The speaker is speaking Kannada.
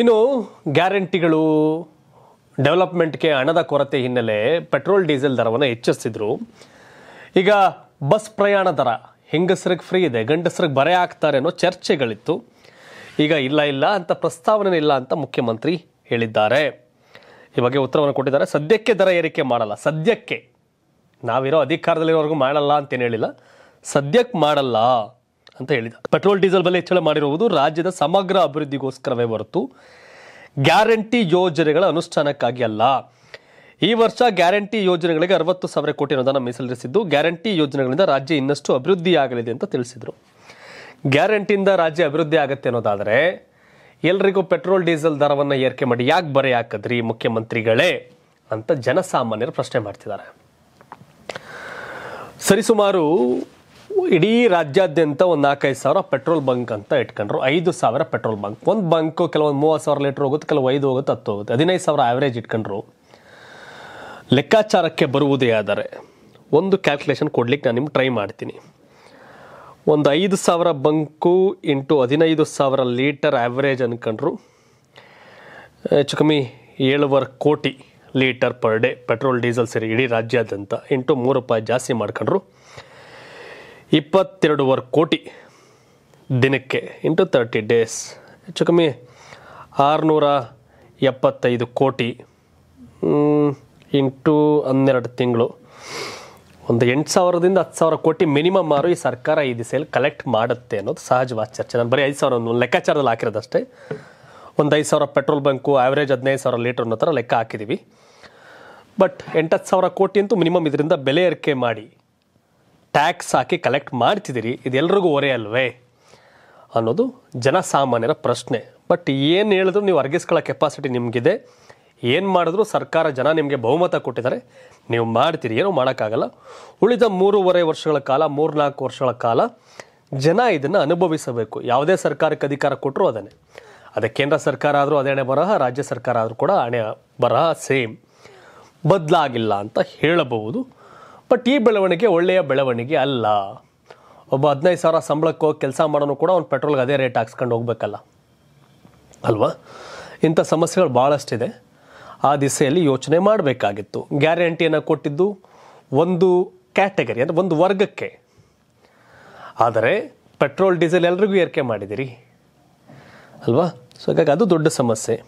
ಇನ್ನು ಗ್ಯಾರಂಟಿಗಳು ಡೆವಲಪ್ಮೆಂಟ್ಗೆ ಹಣದ ಕೊರತೆ ಹಿನ್ನೆಲೆ ಪೆಟ್ರೋಲ್ ಡೀಸೆಲ್ ದರವನ್ನು ಹೆಚ್ಚಿಸಿದ್ರು ಈಗ ಬಸ್ ಪ್ರಯಾಣ ದರ ಹೆಂಗಸರಿಗೆ ಫ್ರೀ ಇದೆ ಗಂಡಸರಿಗೆ ಬರೆ ಹಾಕ್ತಾರೆ ಅನ್ನೋ ಚರ್ಚೆಗಳಿತ್ತು ಈಗ ಇಲ್ಲ ಇಲ್ಲ ಅಂತ ಪ್ರಸ್ತಾವನೆ ಇಲ್ಲ ಅಂತ ಮುಖ್ಯಮಂತ್ರಿ ಹೇಳಿದ್ದಾರೆ ಈ ಬಗ್ಗೆ ಉತ್ತರವನ್ನು ಕೊಟ್ಟಿದ್ದಾರೆ ಸದ್ಯಕ್ಕೆ ದರ ಏರಿಕೆ ಮಾಡಲ್ಲ ಸದ್ಯಕ್ಕೆ ನಾವಿರೋ ಅಧಿಕಾರದಲ್ಲಿರೋವರೆಗೂ ಮಾಡಲ್ಲ ಅಂತೇನು ಹೇಳಿಲ್ಲ ಸದ್ಯಕ್ಕೆ ಮಾಡಲ್ಲ ಅಂತ ಹೇಳಿದ ಪೆಟ್ರೋಲ್ ಡೀಸೆಲ್ ಬೆಲೆ ಹೆಚ್ಚಳ ಮಾಡಿರುವುದು ರಾಜ್ಯದ ಸಮಗ್ರ ಅಭಿವೃದ್ಧಿಗೋಸ್ಕರವೇ ಹೊರತು ಗ್ಯಾರಂಟಿ ಯೋಜನೆಗಳ ಅನುಷ್ಠಾನಕ್ಕಾಗಿ ಅಲ್ಲ ಈ ವರ್ಷ ಗ್ಯಾರಂಟಿ ಯೋಜನೆಗಳಿಗೆ ಅರವತ್ತು ಸಾವಿರ ಕೋಟಿ ಅನುದಾನ ಮೀಸಲಿರಿಸಿದ್ದು ಗ್ಯಾರಂಟಿ ಯೋಜನೆಗಳಿಂದ ರಾಜ್ಯ ಇನ್ನಷ್ಟು ಅಭಿವೃದ್ಧಿಯಾಗಲಿದೆ ಅಂತ ತಿಳಿಸಿದರು ಗ್ಯಾರಂಟಿಯಿಂದ ರಾಜ್ಯ ಅಭಿವೃದ್ಧಿ ಆಗುತ್ತೆ ಅನ್ನೋದಾದರೆ ಎಲ್ರಿಗೂ ಪೆಟ್ರೋಲ್ ಡೀಸೆಲ್ ದರವನ್ನು ಏರಿಕೆ ಮಾಡಿ ಯಾಕೆ ಬರೆ ಹಾಕಿದ್ರಿ ಮುಖ್ಯಮಂತ್ರಿಗಳೇ ಅಂತ ಜನಸಾಮಾನ್ಯರು ಪ್ರಶ್ನೆ ಮಾಡ್ತಿದ್ದಾರೆ ಸರಿಸುಮಾರು ಇಡೀ ರಾಜ್ಯಾದ್ಯಂತ ಒಂದು ನಾಲ್ಕೈದು ಸಾವಿರ ಪೆಟ್ರೋಲ್ ಬಂಕ್ ಅಂತ ಇಟ್ಕೊಂಡ್ರು ಐದು ಸಾವಿರ ಪೆಟ್ರೋಲ್ ಬಂಕ್ ಒಂದು ಬಂಕು ಕೆಲವೊಂದು ಮೂವತ್ತು ಸಾವಿರ ಲೀಟ್ರ್ ಹೋಗುತ್ತೆ ಕೆಲವು ಐದು ಹೋಗುತ್ತೆ ಹತ್ತು ಹೋಗುತ್ತೆ ಹದಿನೈದು ಸಾವಿರ ಆವರೇಜ್ ಇಟ್ಕೊಂಡ್ರು ಲೆಕ್ಕಾಚಾರಕ್ಕೆ ಬರುವುದೇ ಆದರೆ ಒಂದು ಕ್ಯಾಲ್ಕುಲೇಷನ್ ಕೊಡ್ಲಿಕ್ಕೆ ನಾನು ನಿಮ್ಗೆ ಟ್ರೈ ಮಾಡ್ತೀನಿ ಒಂದು ಐದು ಸಾವಿರ ಬಂಕು ಇಂಟು ಹದಿನೈದು ಸಾವಿರ ಲೀಟರ್ ಆ್ಯಾವ್ರೇಜ್ ಅಂದ್ಕೊಂಡ್ರು ಹೆಚ್ಚು ಕಮ್ಮಿ ಏಳುವರೆ ಕೋಟಿ litre per day petrol diesel ಸೇರಿ ಇಡೀ ರಾಜ್ಯಾದ್ಯಂತ ಇಂಟು ಮೂರು ರೂಪಾಯಿ ಜಾಸ್ತಿ ಮಾಡ್ಕೊಂಡ್ರು ಇಪ್ಪತ್ತೆರಡೂವರೆ ಕೋಟಿ ದಿನಕ್ಕೆ ಇಂಟು ತರ್ಟಿ ಡೇಸ್ ಹೆಚ್ಚು ಕಮ್ಮಿ ಆರುನೂರ ಎಪ್ಪತ್ತೈದು ಕೋಟಿ ಇಂಟು ಹನ್ನೆರಡು ತಿಂಗಳು ಒಂದು ಎಂಟು ಸಾವಿರದಿಂದ ಹತ್ತು ಸಾವಿರ ಕೋಟಿ ಮಿನಿಮಮ್ ಆರು ಈ ಸರ್ಕಾರ ಈ ದಿಸೆಯಲ್ಲಿ ಕಲೆಕ್ಟ್ ಮಾಡುತ್ತೆ ಅನ್ನೋದು ಸಹಜವಾದ ಚರ್ಚೆ ನಾನು ಬರೀ ಐದು ಸಾವಿರ ಒಂದು ಲೆಕ್ಕಾಚಾರದಲ್ಲಿ ಹಾಕಿರೋದಷ್ಟೇ ಒಂದು ಐದು ಸಾವಿರ ಪೆಟ್ರೋಲ್ ಬಂಕು ಆ್ಯಾವ್ರೇಜ್ ಹದಿನೈದು ಸಾವಿರ ಲೀಟರ್ ಅನ್ನೋ ಥರ ಲೆಕ್ಕ ಹಾಕಿದ್ದೀವಿ ಬಟ್ ಎಂಟತ್ತು ಸಾವಿರ ಕೋಟಿ ಅಂತೂ ಮಿನಿಮಮ್ ಇದರಿಂದ ಬೆಲೆ ಏರಿಕೆ ಮಾಡಿ ಟ್ಯಾಕ್ಸ್ ಹಾಕಿ ಕಲೆಕ್ಟ್ ಮಾಡ್ತಿದ್ದೀರಿ ಇದೆಲ್ಲರಿಗೂ ಒರೆ ಅಲ್ವೇ ಅನ್ನೋದು ಜನಸಾಮಾನ್ಯರ ಪ್ರಶ್ನೆ ಬಟ್ ಏನು ಹೇಳಿದ್ರು ನೀವು ಅರ್ಗಿಸ್ಕೊಳ್ಳೋ ಕೆಪಾಸಿಟಿ ನಿಮಗಿದೆ ಏನು ಮಾಡಿದ್ರು ಸರ್ಕಾರ ಜನ ನಿಮಗೆ ಬಹುಮತ ಕೊಟ್ಟಿದ್ದಾರೆ ನೀವು ಮಾಡ್ತೀರಿ ಏನೂ ಮಾಡೋಕ್ಕಾಗಲ್ಲ ಉಳಿದ ಮೂರುವರೆ ವರ್ಷಗಳ ಕಾಲ ಮೂರು ನಾಲ್ಕು ವರ್ಷಗಳ ಕಾಲ ಜನ ಇದನ್ನು ಅನುಭವಿಸಬೇಕು ಯಾವುದೇ ಸರ್ಕಾರಕ್ಕೆ ಅಧಿಕಾರ ಕೊಟ್ಟರು ಅದನ್ನೇ ಅದೇ ಕೇಂದ್ರ ಸರ್ಕಾರ ಆದರೂ ಅದೇ ಹಣೆ ಬರಹ ರಾಜ್ಯ ಸರ್ಕಾರ ಆದರೂ ಕೂಡ ಹಣೆ ಬರಹ ಸೇಮ್ ಬದಲಾಗಿಲ್ಲ ಅಂತ ಹೇಳಬಹುದು ಬಟ್ ಈ ಬೆಳವಣಿಗೆ ಒಳ್ಳೆಯ ಬೆಳವಣಿಗೆ ಅಲ್ಲ ಒಬ್ಬ ಹದಿನೈದು ಸಾವಿರ ಸಂಬಳಕ್ಕೆ ಹೋಗಿ ಕೆಲಸ ಮಾಡೋನು ಕೂಡ ಅವ್ನು ಪೆಟ್ರೋಲ್ಗೆ ಅದೇ ರೇಟ್ ಹಾಕ್ಸ್ಕೊಂಡು ಹೋಗ್ಬೇಕಲ್ಲ ಅಲ್ವಾ ಇಂಥ ಸಮಸ್ಯೆಗಳು ಭಾಳಷ್ಟಿದೆ ಆ ದಿಸೆಯಲ್ಲಿ ಯೋಚನೆ ಮಾಡಬೇಕಾಗಿತ್ತು ಗ್ಯಾರಂಟಿಯನ್ನು ಕೊಟ್ಟಿದ್ದು ಒಂದು ಕ್ಯಾಟಗರಿ ಅಂದರೆ ಒಂದು ವರ್ಗಕ್ಕೆ ಆದರೆ ಪೆಟ್ರೋಲ್ ಡೀಸೆಲ್ ಎಲ್ರಿಗೂ ಏರಿಕೆ ಮಾಡಿದಿರಿ ಅಲ್ವಾ ಸೊ ಹಾಗಾಗಿ ಅದು ದೊಡ್ಡ ಸಮಸ್ಯೆ